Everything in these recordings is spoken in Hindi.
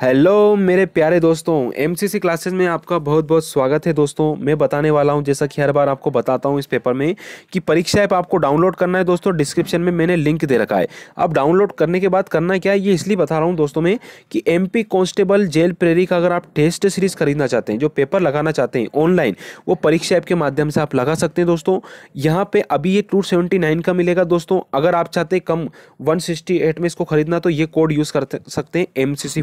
हेलो मेरे प्यारे दोस्तों एम सी क्लासेस में आपका बहुत बहुत स्वागत है दोस्तों मैं बताने वाला हूं जैसा कि हर बार आपको बताता हूं इस पेपर में कि परीक्षा ऐप आपको डाउनलोड करना है दोस्तों डिस्क्रिप्शन में मैंने लिंक दे रखा है अब डाउनलोड करने के बाद करना क्या है ये इसलिए बता रहा हूँ दोस्तों में कि एम पी कॉन्स्टेबल जेल प्रेरी का अगर आप टेस्ट सीरीज़ खरीदना चाहते हैं जो पेपर लगाना चाहते हैं ऑनलाइन वो परीक्षा ऐप के माध्यम से आप लगा सकते हैं दोस्तों यहाँ पर अभी ये टू का मिलेगा दोस्तों अगर आप चाहते कम वन में इसको खरीदना तो ये कोड यूज़ कर सकते हैं एम सी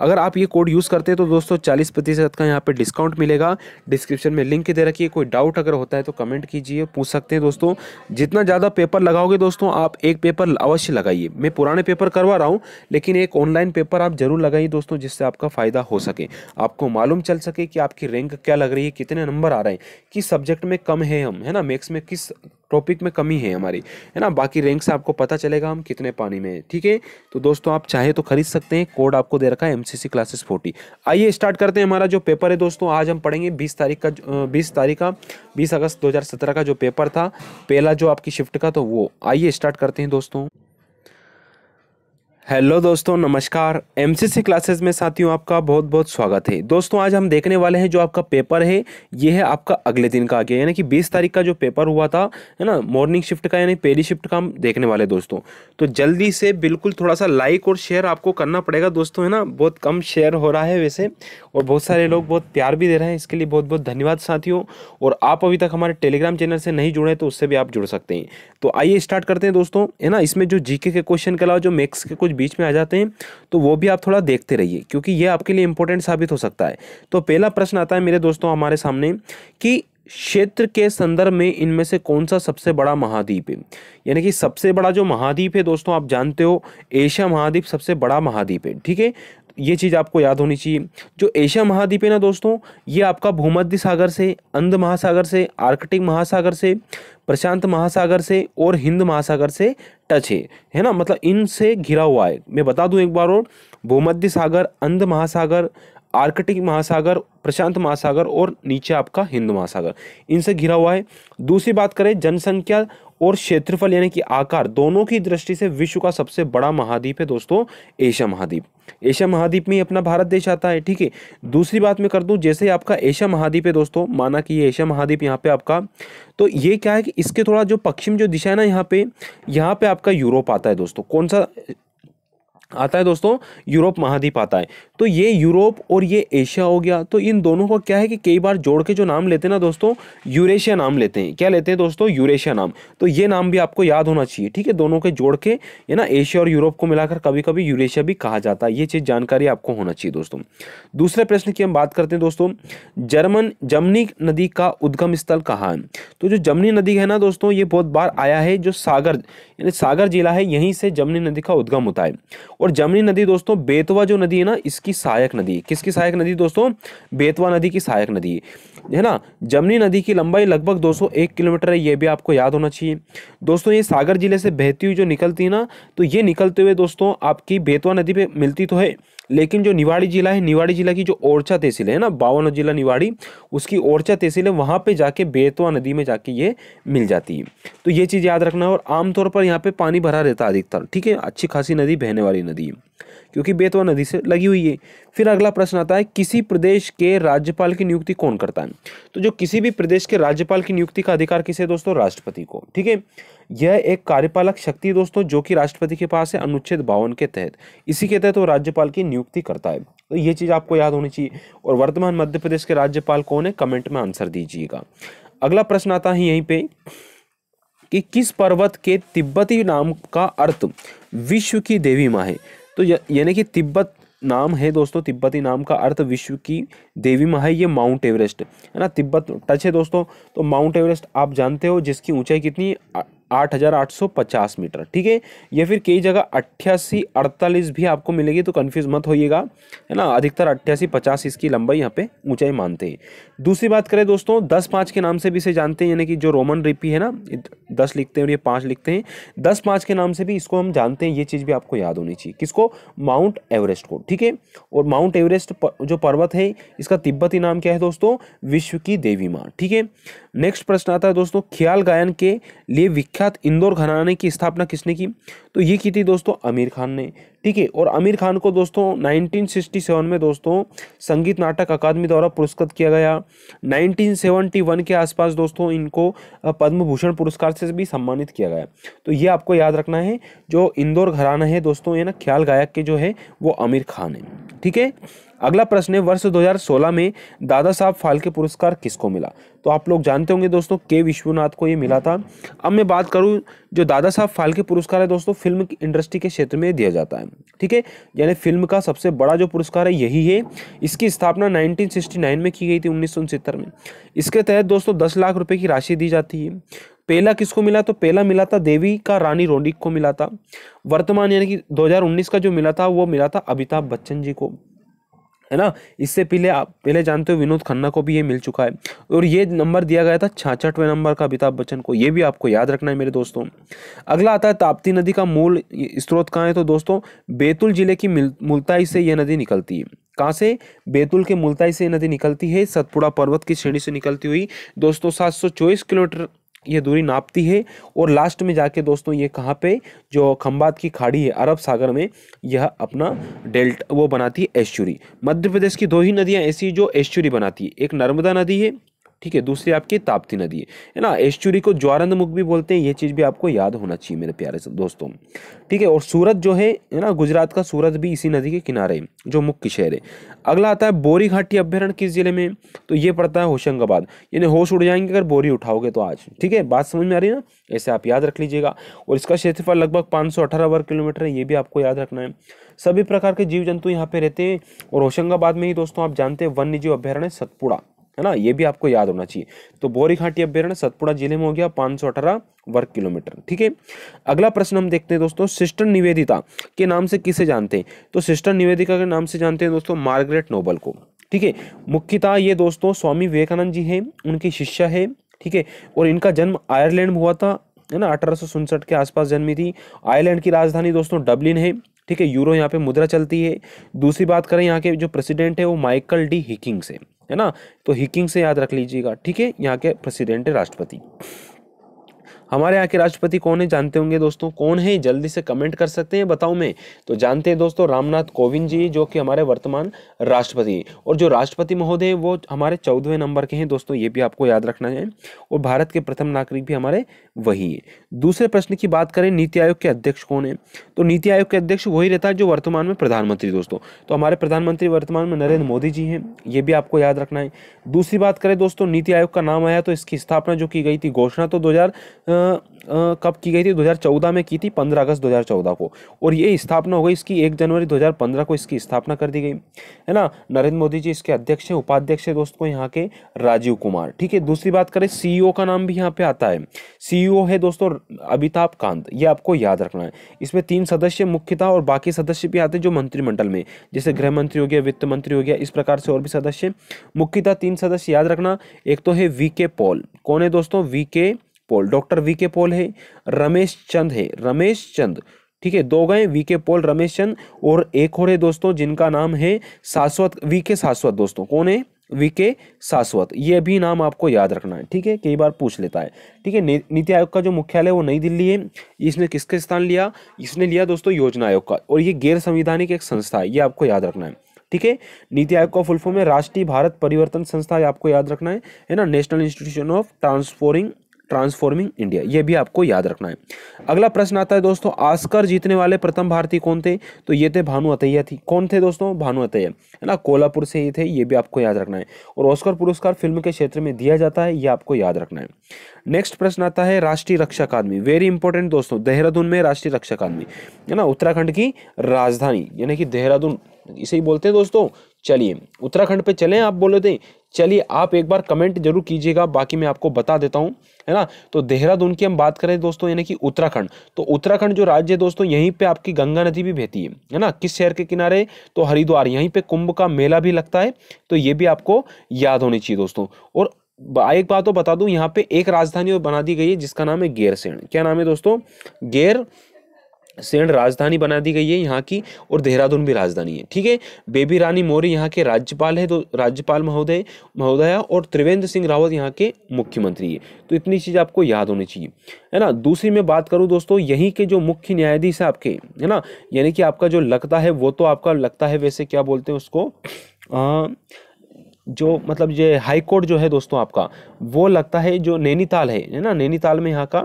अगर आप ये कोड यूज़ करते हैं तो दोस्तों चालीस प्रतिशत का यहाँ पर डिस्काउंट मिलेगा डिस्क्रिप्शन में लिंक दे रखिए कोई डाउट अगर होता है तो कमेंट कीजिए पूछ सकते हैं दोस्तों जितना ज़्यादा पेपर लगाओगे दोस्तों आप एक पेपर अवश्य लगाइए मैं पुराने पेपर करवा रहा हूँ लेकिन एक ऑनलाइन पेपर आप जरूर लगाइए दोस्तों जिससे आपका फ़ायदा हो सके आपको मालूम चल सके कि आपकी रैंक क्या लग रही है कितने नंबर आ रहे हैं किस सब्जेक्ट में कम है हम है ना मैक्स में किस टॉपिक में कमी है हमारी है ना बाकी रैंक से आपको पता चलेगा हम कितने पानी में है ठीक है तो दोस्तों आप चाहे तो खरीद सकते हैं कोड आपको दे रखा है एम क्लासेस फोर्टी आइए स्टार्ट करते हैं हमारा जो पेपर है दोस्तों आज हम पढ़ेंगे बीस तारीख का बीस तारीख का बीस अगस्त दो का जो पेपर था पहला जो आपकी शिफ्ट का तो वो आइए स्टार्ट करते हैं दोस्तों हेलो दोस्तों नमस्कार एमसीसी क्लासेस में साथियों आपका बहुत बहुत स्वागत है दोस्तों आज हम देखने वाले हैं जो आपका पेपर है ये है आपका अगले दिन का आ गया यानी कि 20 तारीख का जो पेपर हुआ था है ना मॉर्निंग शिफ्ट का यानी पहली शिफ्ट का हम देखने वाले दोस्तों तो जल्दी से बिल्कुल थोड़ा सा लाइक और शेयर आपको करना पड़ेगा दोस्तों है ना बहुत कम शेयर हो रहा है वैसे और बहुत सारे लोग बहुत प्यार भी दे रहे हैं इसके लिए बहुत बहुत धन्यवाद साथियों और आप अभी तक हमारे टेलीग्राम चैनल से नहीं जुड़े तो उससे भी आप जुड़ सकते हैं तो आइए स्टार्ट करते हैं दोस्तों है ना इसमें जो जीके के क्वेश्चन के अलावा जो मैक्स के कुछ कुछ बीच में आ जाते हैं तो वो भी आप थोड़ा देखते रहिए क्योंकि ये आपके लिए इंपॉर्टेंट साबित हो सकता है तो पहला प्रश्न आता है मेरे दोस्तों हमारे सामने कि क्षेत्र के संदर्भ में इनमें से कौन सा सबसे बड़ा महाद्वीप है यानी कि सबसे बड़ा जो महाद्वीप है दोस्तों आप जानते हो एशिया महाद्वीप सबसे बड़ा महाद्वीप है ठीक है ये चीज़ आपको याद होनी चाहिए जो एशिया महाद्वीप है ना दोस्तों ये आपका भूमध्य सागर से अंध महासागर से आर्कटिक महासागर से प्रशांत महासागर से और हिंद महासागर से टच है है ना मतलब इनसे घिरा हुआ है मैं बता दूं एक बार और भूमध्य सागर अंध महासागर आर्कटिक महासागर प्रशांत महासागर और नीचे आपका हिंद महासागर इनसे घिरा हुआ है दूसरी बात करें जनसंख्या और क्षेत्रफल यानी कि आकार दोनों की दृष्टि से विश्व का सबसे बड़ा महाद्वीप है दोस्तों एशिया महाद्वीप एशिया महाद्वीप में ही अपना भारत देश आता है ठीक है दूसरी बात मैं कर दूं जैसे आपका एशिया महाद्वीप है दोस्तों माना कि ये एशिया महाद्वीप यहाँ पे आपका तो ये क्या है कि इसके थोड़ा जो पश्चिम जो दिशा है ना यहाँ पे यहाँ पे आपका यूरोप आता है दोस्तों कौन सा आता है दोस्तों यूरोप महाद्वीप आता है तो ये यूरोप और ये एशिया हो गया तो इन दोनों को क्या है कि कई बार जोड़ के जो नाम लेते हैं ना दोस्तों यूरेशिया नाम लेते हैं क्या लेते हैं दोस्तों यूरेशिया नाम तो ये नाम भी आपको याद होना चाहिए ठीक है दोनों के जोड़ के ये ना एशिया और यूरोप को मिलाकर कभी कभी यूरेशिया भी कहा जाता है ये चीज़ जानकारी आपको होना चाहिए दोस्तों दूसरे प्रश्न की हम बात करते हैं दोस्तों जर्मन जमनी नदी का उद्गम स्थल कहाँ है तो जो जमनी नदी है ना दोस्तों ये बहुत बार आया है जो सागर यानी सागर जिला है यहीं से जमनी नदी का उद्गम होता है और जमनी नदी दोस्तों बेतवा जो नदी है ना इसकी सहायक नदी किसकी सहायक नदी दोस्तों बेतवा नदी की सहायक नदी है ना जमनी नदी की लंबाई लगभग दो किलोमीटर है ये भी आपको याद होना चाहिए दोस्तों ये सागर जिले से बहती हुई जो निकलती है ना तो ये निकलते हुए दोस्तों आपकी बेतवा नदी पर मिलती तो है लेकिन जो निवाड़ी जिला है निवाड़ी जिला की जो ओरछा तहसील है ना बावन जिला निवाड़ी उसकी ओरछा तहसील है वहाँ पे जाके बेतवा नदी में जाके ये मिल जाती है तो ये चीज़ याद रखना है और आमतौर पर यहाँ पे पानी भरा रहता है अधिकतर ठीक है अच्छी खासी नदी बहने वाली नदी क्योंकि बेतवा नदी से लगी हुई है फिर अगला प्रश्न आता है किसी प्रदेश के राज्यपाल की नियुक्ति कौन करता है तो जो किसी भी प्रदेश के राज्यपाल की नियुक्ति का अधिकार किसे दोस्तों राष्ट्रपति को ठीक है यह एक कार्यपालक शक्ति दोस्तों जो कि राष्ट्रपति के पास है अनुच्छेद बावन के तहत इसी के तहत वो राज्यपाल की नियुक्ति करता है तो ये चीज़ आपको याद होनी चाहिए और वर्तमान मध्य प्रदेश के राज्यपाल कौन है कमेंट में आंसर दीजिएगा अगला प्रश्न आता है यहीं पे कि किस पर्वत के तिब्बती नाम का अर्थ विश्व की देवी माँ है तो यानी कि तिब्बत नाम है दोस्तों तिब्बती नाम का अर्थ विश्व की देवी माँ है ये माउंट एवरेस्ट है ना तिब्बत टच है दोस्तों तो माउंट एवरेस्ट आप जानते हो जिसकी ऊंचाई कितनी 8,850 मीटर ठीक है या फिर कई जगह अट्ठासी अड़तालीस भी आपको मिलेगी तो कन्फ्यूज मत होइएगा है ना अधिकतर अट्ठासी पचास इसकी लंबाई यहाँ पे ऊंचाई मानते हैं दूसरी बात करें दोस्तों दस पाँच के नाम से भी इसे जानते हैं यानी कि जो रोमन रिपी है ना दस लिखते हैं और ये पाँच लिखते हैं दस पाँच के नाम से भी इसको हम जानते हैं ये चीज़ भी आपको याद होनी चाहिए किसको माउंट एवरेस्ट को ठीक है और माउंट एवरेस्ट जो पर्वत है इसका तिब्बती नाम क्या है दोस्तों विश्व की देवी माँ ठीक है नेक्स्ट प्रश्न आता है दोस्तों ख्याल गायन के लिए विख्यात विख्यात इंदौर घराने की स्थापना किसने की तो ये की थी दोस्तों आमिर खान ने ठीक है और आमिर खान को दोस्तों 1967 में दोस्तों संगीत नाटक अकादमी द्वारा पुरस्कृत किया गया 1971 के आसपास दोस्तों इनको पद्म भूषण पुरस्कार से भी सम्मानित किया गया तो ये आपको याद रखना है जो इंदौर घराना है दोस्तों ये ना ख्याल गायक के जो है वो आमिर खान है ठीक है अगला प्रश्न है वर्ष 2016 में दादा साहब फाल्के पुरस्कार किसको मिला तो आप लोग जानते होंगे दोस्तों के विश्वनाथ को ये मिला था अब मैं बात करूँ जो दादा साहब फाल्के पुरस्कार है दोस्तों फिल्म की इंडस्ट्री के क्षेत्र में दिया जाता है ठीक है यानी फिल्म का सबसे बड़ा जो पुरस्कार है यही है इसकी स्थापना 1969 में की गई थी उन्नीस में इसके तहत दोस्तों दस लाख रुपये की राशि दी जाती है पहला किसको मिला तो पहला मिला था देवी का रानी रोडिक को मिला था वर्तमान यानी कि 2019 का जो मिला था वो मिला था अमिताभ बच्चन जी को है ना इससे पहले आप पहले जानते हो विनोद खन्ना को भी ये मिल चुका है और ये नंबर दिया गया था छाछठवें नंबर का अमिताभ बच्चन को ये भी आपको याद रखना है मेरे दोस्तों अगला आता है ताप्ती नदी का मूल स्रोत कहाँ है तो दोस्तों बैतूल जिले की मुल्ताई से यह नदी निकलती है कहाँ से बैतूल के मुल्ताई से नदी निकलती है सतपुड़ा पर्वत की श्रेणी से निकलती हुई दोस्तों चौबीस किलोमीटर ये दूरी नापती है और लास्ट में जाके दोस्तों ये कहाँ पे जो खम्बात की खाड़ी है अरब सागर में यह अपना डेल्ट वो बनाती है एश्चुरी मध्य प्रदेश की दो ही नदियाँ ऐसी जो एश्चुरी बनाती है एक नर्मदा नदी है ठीक है दूसरी आपकी ताप्ती नदी है ना एश्चुरी को ज्वारंद मुख भी बोलते हैं ये चीज़ भी आपको याद होना चाहिए मेरे प्यारे दोस्तों ठीक है और सूरत जो है ना गुजरात का सूरत भी इसी नदी के किनारे है जो मुख्य शहर है अगला आता है बोरी घाटी अभ्यारण किस जिले में तो ये पड़ता है होशंगाबाद यानी होश उड़ जाएंगे अगर बोरी उठाओगे तो आज ठीक है बात समझ में आ रही है ना ऐसे आप याद रख लीजिएगा और इसका क्षेत्रफल लगभग पाँच वर्ग किलोमीटर है ये भी आपको याद रखना है सभी प्रकार के जीव जंतु यहाँ पे रहते हैं और होशंगाबाद में ही दोस्तों आप जानते हैं वन्य जीव अभ्यारण्य सतपुड़ा है ना ये भी आपको याद होना चाहिए तो बोरीघाटी अभ्यारण्य सतपुड़ा जिले में हो गया पाँच वर्ग किलोमीटर ठीक है अगला प्रश्न हम देखते हैं दोस्तों सिस्टर निवेदिता के नाम से किसे जानते हैं तो सिस्टर निवेदिता के नाम से जानते हैं दोस्तों मार्गरेट नोबल को ठीक है मुख्यतः ये दोस्तों स्वामी विवेकानंद जी हैं उनकी शिष्या है ठीक है और इनका जन्म आयरलैंड में हुआ था है ना अठारह के आसपास जन्मी थी आयरलैंड की राजधानी दोस्तों डबलिन है ठीक है यूरो यहाँ पे मुद्रा चलती है दूसरी बात करें यहाँ के जो प्रेसिडेंट है वो माइकल डी हिकिंग्स है है ना तो हिकिंग से याद रख लीजिएगा ठीक है यहाँ के प्रेसिडेंट है राष्ट्रपति हमारे यहाँ के राष्ट्रपति कौन है जानते होंगे दोस्तों कौन है जल्दी से कमेंट कर सकते हैं बताओ मैं तो जानते हैं दोस्तों रामनाथ कोविंद जी जो कि हमारे वर्तमान राष्ट्रपति और जो राष्ट्रपति महोदय हैं वो हमारे चौदहवें नंबर के हैं दोस्तों ये भी आपको याद रखना है और भारत के प्रथम नागरिक भी हमारे वही है दूसरे प्रश्न की बात करें नीति आयोग के अध्यक्ष कौन है तो नीति आयोग के अध्यक्ष वही रहता है जो वर्तमान में प्रधानमंत्री दोस्तों तो हमारे प्रधानमंत्री वर्तमान में नरेंद्र मोदी जी हैं ये भी आपको याद रखना है दूसरी बात करें दोस्तों नीति आयोग का नाम आया तो इसकी स्थापना जो की गई थी घोषणा तो दो कब की गई थी 2014 में की थी 15 अगस्त 2014 को और ये स्थापना हो गई इसकी 1 जनवरी 2015 को इसकी स्थापना कर दी गई है ना नरेंद्र मोदी जी इसके अध्यक्ष हैं उपाध्यक्ष है दोस्तों यहाँ के राजीव कुमार ठीक है दूसरी बात करें सीईओ e का नाम भी यहाँ पे आता है सीईओ e है दोस्तों अमिताभ कांत ये आपको याद रखना है इसमें तीन सदस्य मुख्यता और बाकी सदस्य भी आते हैं जो मंत्रिमंडल में जैसे गृह मंत्री हो गया वित्त मंत्री हो गया इस प्रकार से और भी सदस्य मुख्यता तीन सदस्य याद रखना एक तो है वी पॉल कौन है दोस्तों वी पोल डॉक्टर वी के पोल है रमेश चंद है रमेश चंद ठीक है दो गए वी के पोल रमेश चंद और एक और है दोस्तों जिनका नाम है शाश्वत वी के शाश्वत दोस्तों कौन है वी के शाश्वत ये भी नाम आपको याद रखना है ठीक है कई बार पूछ लेता है ठीक है नीति आयोग का जो मुख्यालय वो नई दिल्ली है इसने किसके स्थान लिया इसने लिया दोस्तों योजना आयोग का और ये गैर संविधानिक एक संस्था है ये आपको याद रखना है ठीक है नीति आयोग का फुलफॉर्म है राष्ट्रीय भारत परिवर्तन संस्था है आपको याद रखना है है ना national institution of transforming transforming India ये भी आपको याद रखना है अगला प्रश्न आता है दोस्तों आस्कर जीतने वाले प्रथम भारतीय कौन थे तो ये थे भानु अतैया थी कौन थे दोस्तों भानु अतैया है ना कोल्हापुर से ही थे ये भी आपको याद रखना है और ऑस्कर पुरस्कार फिल्म के क्षेत्र में दिया जाता है ये आपको याद रखना है नेक्स्ट प्रश्न आता है राष्ट्रीय रक्षा अकादमी वेरी इंपॉर्टेंट दोस्तों देहरादून में राष्ट्रीय रक्षा अकादमी है ना उत्तराखंड की राजधानी यानी कि देहरादून इसे ही बोलते हैं दोस्तों चलिए उत्तराखंड पे चलें आप बोले थे चलिए आप एक बार कमेंट जरूर कीजिएगा बाकी मैं आपको बता देता हूँ है ना तो देहरादून की हम बात करें दोस्तों यानी कि उत्तराखंड तो उत्तराखंड जो राज्य है दोस्तों यहीं पे आपकी गंगा नदी भी बहती है है ना किस शहर के किनारे तो हरिद्वार यहीं पे कुंभ का मेला भी लगता है तो ये भी आपको याद होनी चाहिए दोस्तों और एक बात तो बता दूं यहाँ पे एक राजधानी बना दी गई है जिसका नाम है गेरसेन क्या नाम है दोस्तों गेर सेंड राजधानी बना दी गई है यहाँ की और देहरादून भी राजधानी है ठीक है बेबी रानी मौर्य यहाँ के राज्यपाल है तो राज्यपाल महोदय महोदया और त्रिवेंद्र सिंह रावत यहाँ के मुख्यमंत्री है तो इतनी चीज़ आपको याद होनी चाहिए है ना दूसरी मैं बात करूँ दोस्तों यहीं के जो मुख्य न्यायाधीश है आपके है ना यानी कि आपका जो लगता है वो तो आपका लगता है वैसे क्या बोलते हैं उसको आ, जो मतलब ये हाई कोर्ट जो है दोस्तों आपका वो लगता है जो नैनीताल है है ना नैनीताल में यहाँ का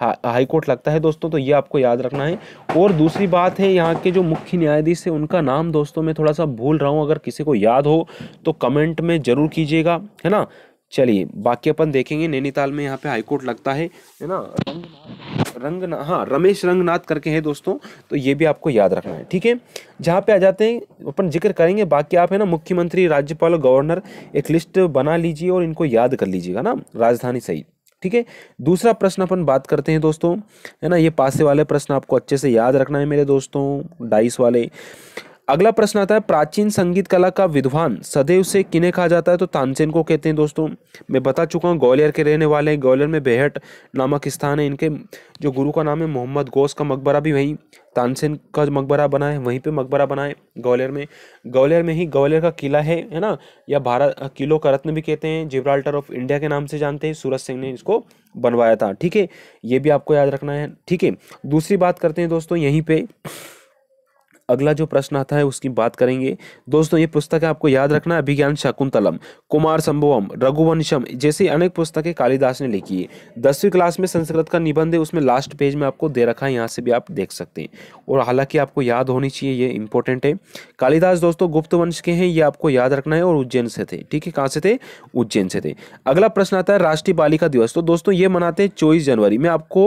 हा, हाई कोर्ट लगता है दोस्तों तो ये आपको याद रखना है और दूसरी बात है यहाँ के जो मुख्य न्यायाधीश है उनका नाम दोस्तों मैं थोड़ा सा भूल रहा हूँ अगर किसी को याद हो तो कमेंट में ज़रूर कीजिएगा है ना चलिए बाकी अपन देखेंगे नैनीताल में यहाँ पे हाईकोर्ट लगता है है ना रंगना हाँ रमेश रंगनाथ करके हैं दोस्तों तो ये भी आपको याद रखना है ठीक है जहाँ पे आ जाते हैं अपन जिक्र करेंगे बाकी आप है ना मुख्यमंत्री राज्यपाल और गवर्नर एक लिस्ट बना लीजिए और इनको याद कर लीजिएगा ना राजधानी सहित ठीक है दूसरा प्रश्न अपन बात करते हैं दोस्तों है ना ये पासे वाले प्रश्न आपको अच्छे से याद रखना है मेरे दोस्तों डाइस वाले अगला प्रश्न आता है प्राचीन संगीत कला का विद्वान सदैव से किन्हें कहा जाता है तो तानसेन को कहते हैं दोस्तों मैं बता चुका हूँ ग्वालियर के रहने वाले हैं ग्वालियर में बेहट नामक स्थान है इनके जो गुरु का नाम है मोहम्मद गौस का मकबरा भी वहीं तानसेन का मकबरा बना है वहीं पे मकबरा बना है ग्वालियर में ग्वालियर में ही ग्वालियर का किला है है ना या भारत किलो का रत्न भी कहते हैं जिब्राल्टर ऑफ इंडिया के नाम से जानते हैं सूरज सिंह ने इसको बनवाया था ठीक है ये भी आपको याद रखना है ठीक है दूसरी बात करते हैं दोस्तों यहीं पर अगला जो प्रश्न आता है उसकी बात करेंगे दोस्तों ये पुस्तक आपको याद रखना है अभिज्ञान शकुंतलम कुमार संभवम रघुवंशम जैसी अनेक पुस्तकें कालिदास ने लिखी है दसवीं क्लास में संस्कृत का निबंध है उसमें लास्ट पेज में आपको दे रखा है यहाँ से भी आप देख सकते हैं और हालांकि आपको याद होनी चाहिए ये इंपॉर्टेंट है कालिदास दोस्तों गुप्त वंश के हैं ये आपको याद रखना है और उज्जैन से थे ठीक है कहाँ से थे उज्जैन से थे अगला प्रश्न आता है राष्ट्रीय बालिका दिवस तो दोस्तों ये मनाते हैं चौबीस जनवरी मैं आपको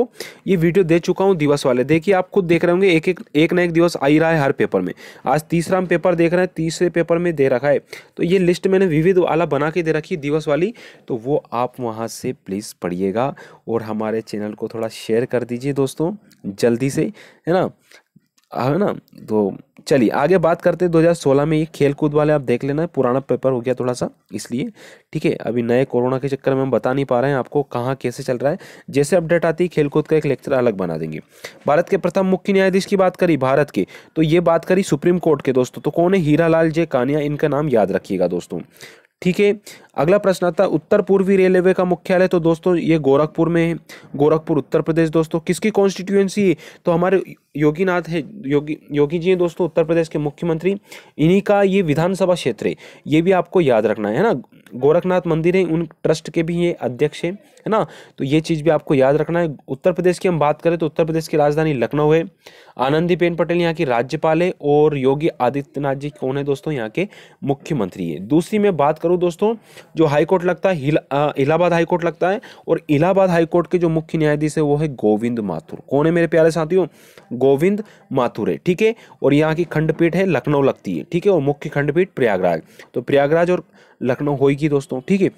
ये वीडियो दे चुका हूँ दिवस वाले देखिए आप खुद देख रहे होंगे एक एक एक ना एक दिवस आई रहा है हर पेपर में आज तीसरा हम पेपर देख रहे हैं तीसरे पेपर में दे रखा है तो ये लिस्ट मैंने विविध वाला बना के दे रखी है दिवस वाली तो वो आप वहाँ से प्लीज़ पढ़िएगा और हमारे चैनल को थोड़ा शेयर कर दीजिए दोस्तों जल्दी से है ना है ना तो चलिए आगे बात करते हैं 2016 में ये खेल कूद वाले आप देख लेना पुराना पेपर हो गया थोड़ा सा इसलिए ठीक है अभी नए कोरोना के चक्कर में हम बता नहीं पा रहे हैं आपको कहाँ कैसे चल रहा है जैसे अपडेट आती है खेलकूद का एक लेक्चर अलग बना देंगे भारत के प्रथम मुख्य न्यायाधीश की बात करी भारत के तो ये बात करी सुप्रीम कोर्ट के दोस्तों तो कौन है हीरा लाल जे कानिया इनका नाम याद रखिएगा दोस्तों ठीक है अगला प्रश्न आता है उत्तर पूर्वी रेलवे का मुख्यालय तो दोस्तों ये गोरखपुर में है गोरखपुर उत्तर प्रदेश दोस्तों किसकी कॉन्स्टिट्यूएंसी है तो हमारे योगीनाथ है योगी योगी जी हैं दोस्तों उत्तर प्रदेश के मुख्यमंत्री इन्हीं का ये विधानसभा क्षेत्र है ये भी आपको याद रखना है ना गोरखनाथ मंदिर है उन ट्रस्ट के भी ये अध्यक्ष है है ना तो ये चीज़ भी आपको याद रखना है उत्तर प्रदेश की हम बात करें तो उत्तर प्रदेश की राजधानी लखनऊ है आनंदीबेन पटेल यहाँ की राज्यपाल है और योगी आदित्यनाथ जी कौन है दोस्तों यहाँ के मुख्यमंत्री है दूसरी मैं बात करूँ दोस्तों जो हाईकोर्ट लगता है इलाहाबाद हाईकोर्ट लगता है और इलाहाबाद हाईकोर्ट के जो मुख्य न्यायाधीश है वो है गोविंद माथुर कौन है मेरे प्यारे साथियों गोविंद माथुर है ठीक है और यहाँ की खंडपीठ है लखनऊ लगती है ठीक है और मुख्य खंडपीठ प्रयागराज तो प्रयागराज और लखनऊ होगी दोस्तों ठीक है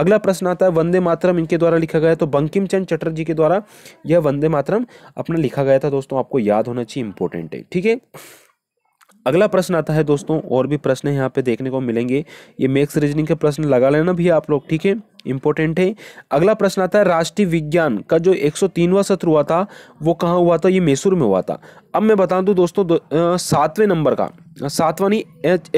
अगला प्रश्न आता है वंदे मातरम इनके द्वारा लिखा गया तो बंकिम चंद चटर्जी के द्वारा यह वंदे मातरम अपना लिखा गया था दोस्तों आपको याद होना मच ही इंपॉर्टेंट है ठीक है अगला प्रश्न आता है दोस्तों और भी प्रश्न यहाँ पे देखने को मिलेंगे ये मैक्स रीजनिंग के प्रश्न लगा लेना भी आप लोग ठीक है इंपॉर्टेंट है अगला प्रश्न आता है राष्ट्रीय विज्ञान का जो 103वां सत्र हुआ था वो कहाँ हुआ था ये मैसूर में हुआ था अब मैं बता दूँ दोस्तों दो, सातवें नंबर का नहीं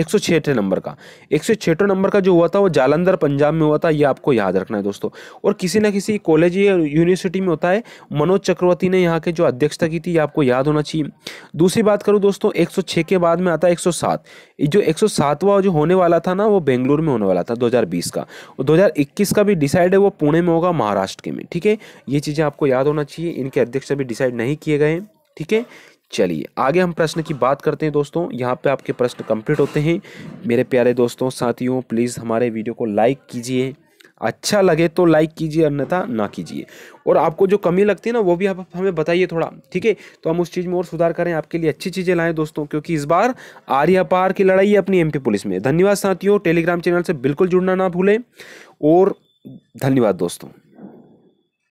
एक सौ छठे नंबर का एक सौ छठे नंबर का जो हुआ था वो जालंधर पंजाब में हुआ था ये आपको याद रखना है दोस्तों और किसी ना किसी कॉलेज या यूनिवर्सिटी में होता है मनोज चक्रवर्ती ने यहाँ के जो अध्यक्षता की थी ये आपको याद होना चाहिए दूसरी बात करूँ दोस्तों एक के बाद में आता है एक जो एक जो होने वाला था ना वो बेंगलुरु में होने वाला था दो का और दो का भी डिसाइड है वो पुणे में होगा महाराष्ट्र के में ठीक है ये चीज़ें आपको याद होना चाहिए इनके अध्यक्ष अभी डिसाइड नहीं किए गए ठीक है चलिए आगे हम प्रश्न की बात करते हैं दोस्तों यहाँ पे आपके प्रश्न कंप्लीट होते हैं मेरे प्यारे दोस्तों साथियों प्लीज़ हमारे वीडियो को लाइक कीजिए अच्छा लगे तो लाइक कीजिए अन्यथा ना कीजिए और आपको जो कमी लगती है ना वो भी आप हमें बताइए थोड़ा ठीक है तो हम उस चीज़ में और सुधार करें आपके लिए अच्छी चीज़ें लाएं दोस्तों क्योंकि इस बार आर्या पार की लड़ाई है अपनी एमपी पुलिस में धन्यवाद साथियों टेलीग्राम चैनल से बिल्कुल जुड़ना ना भूलें और धन्यवाद दोस्तों